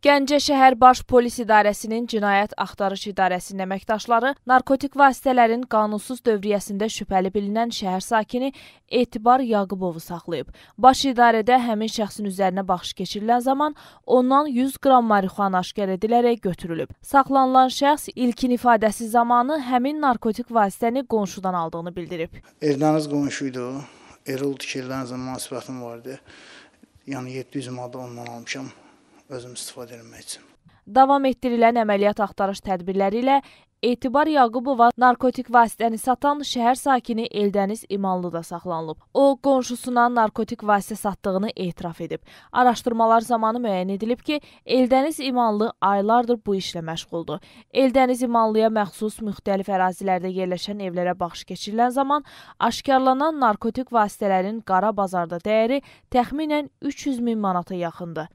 Gəncə şəhər Baş Polis İdarəsinin Cinayət Axtarış İdarəsinin əməkdaşları narkotik vasitələrin qanunsuz dövriyyəsində şübhəli bilinən şəhər sakini Etibar Yaqubovu saxlayıb. Baş idarədə həmin şəxsin üzərinə baxış keçirilən zaman ondan 100 qram marixuana aşkar edilərək götürülüb. Saxlanılan şəxs ilkin ifadəsi zamanı həmin narkotik vasitəni qonşudan aldığını bildirib. Eldəniz qonşu idi o. Erol Tikirlənizlə münasibətim vardı. Yəni 700 manat ondan almışam özüm istifadə etmək üçün. Davam etdirilən əməliyyat axtarış tədbirləri ilə Etibar Yaqubova narkotik vasitəni satan şəhər sakini Eldəniz İmanlı da saxlanılıb. O, qonşusuna narkotik vasitə satdığını etiraf edib. Araşdırmalar zamanı müəyyən edilib ki, Eldəniz İmanlı aylardır bu işlə məşğuldur. Eldəniz İmanlıya məxsus müxtəlif ərazilərdə yerləşən evlərə baxış keçirilən zaman aşkarlanan narkotik vasitələrin qara bazarda dəyəri təxminən 300 min manata yaxındır.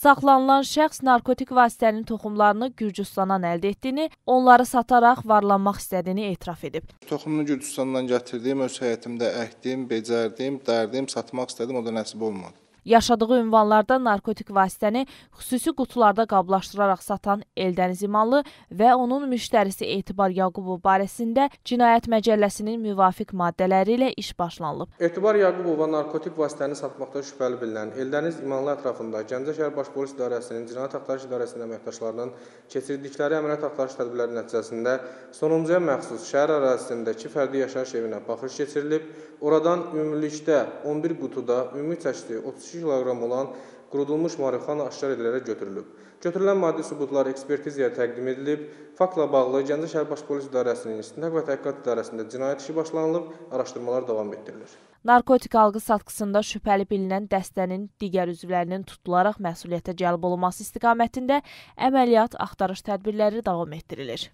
Saxlanılan şəxs narkotik vasitənin toxumlarını Gürcüstandan əldə etdiyini, onları sataraq varlanmaq istədiyini etiraf edib. Toxumunu Gürcüstandan gətirdim, öz həyətimdə əkdim, becərdim, dərdim, satmaq istədim, o da nəsib olmadı. Yaşadığı ünvanlarda narkotik vasitəni xüsusi qutularda qablaşdıraraq satan Eldəniz İmanlı və onun müştərisi Etibar Yaqubov barəsində Cinayət Məcəlləsinin müvafiq maddələri ilə iş başlanılıb. Etibar Yaqubova narkotik vasitəni satmaqda şübhəli bilinən Eldəniz İmanlı ətrafında Gəncə şəhər baş polis idarəsinin Cinayət Axtarış idarəsinin əməkdaşlarının keçirdikləri əməliyyat axtarış tədbirləri nəticəsində sonuncuya məxsus şəhər ərazisindəki fərdi yaşayış evinə baxış keçirilib. Oradan ümumilikdə 11 qutuda ümumi çəkisi 32 300 kq olan qurudulmuş marixuana aşkar edilərək götürülüb. Götürülən maddi sübutlar ekspertizaya təqdim edilib. Faktla bağlı Gəncə şəhər baş polis idarəsinin İstintaq və Təhqiqat idarəsində cinayət işi başlanılıb, araşdırmalar davam etdirilir. Narkotik alqı satqısında şübhəli bilinən dəstənin digər üzvlərinin tutularaq məsuliyyətə cəlb olunması istiqamətində əməliyyat, axtarış tədbirləri davam etdirilir.